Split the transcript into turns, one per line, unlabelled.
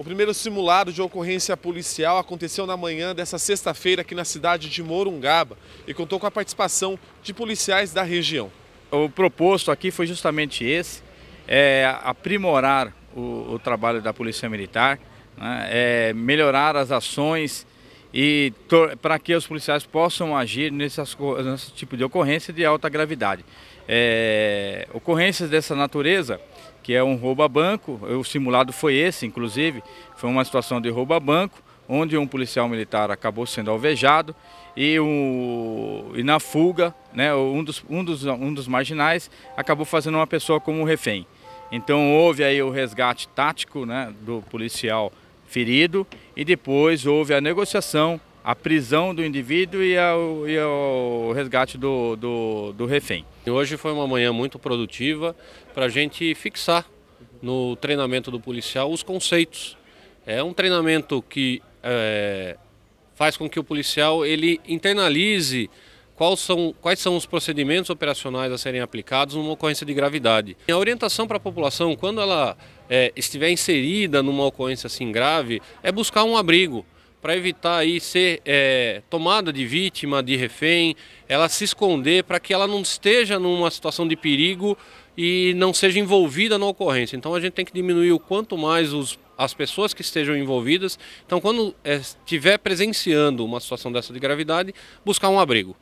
O primeiro simulado de ocorrência policial aconteceu na manhã dessa sexta-feira aqui na cidade de Morungaba e contou com a participação de policiais da região. O proposto aqui foi justamente esse, é aprimorar o, o trabalho da Polícia Militar, né, é melhorar as ações e para que os policiais possam agir nessas, nesse tipo de ocorrência de alta gravidade. É, ocorrências dessa natureza, que é um roubo a banco, o simulado foi esse, inclusive, foi uma situação de roubo a banco, onde um policial militar acabou sendo alvejado e, o, e na fuga, né, um, dos, um, dos, um dos marginais acabou fazendo uma pessoa como refém. Então houve aí o resgate tático né, do policial militar ferido e depois houve a negociação, a prisão do indivíduo e, o e resgate do, do, do refém. Hoje foi uma manhã muito
produtiva para a gente fixar no treinamento do policial os conceitos. É um treinamento que é, faz com que o policial ele internalize quais são, quais são os procedimentos operacionais a serem aplicados numa ocorrência de gravidade. A orientação para a população, quando ela é, estiver inserida numa ocorrência assim grave, é buscar um abrigo para evitar aí ser é, tomada de vítima, de refém, ela se esconder para que ela não esteja numa situação de perigo e não seja envolvida na ocorrência. Então a gente tem que diminuir o quanto mais os, as pessoas que estejam envolvidas. Então quando é, estiver presenciando uma situação dessa de gravidade, buscar um abrigo.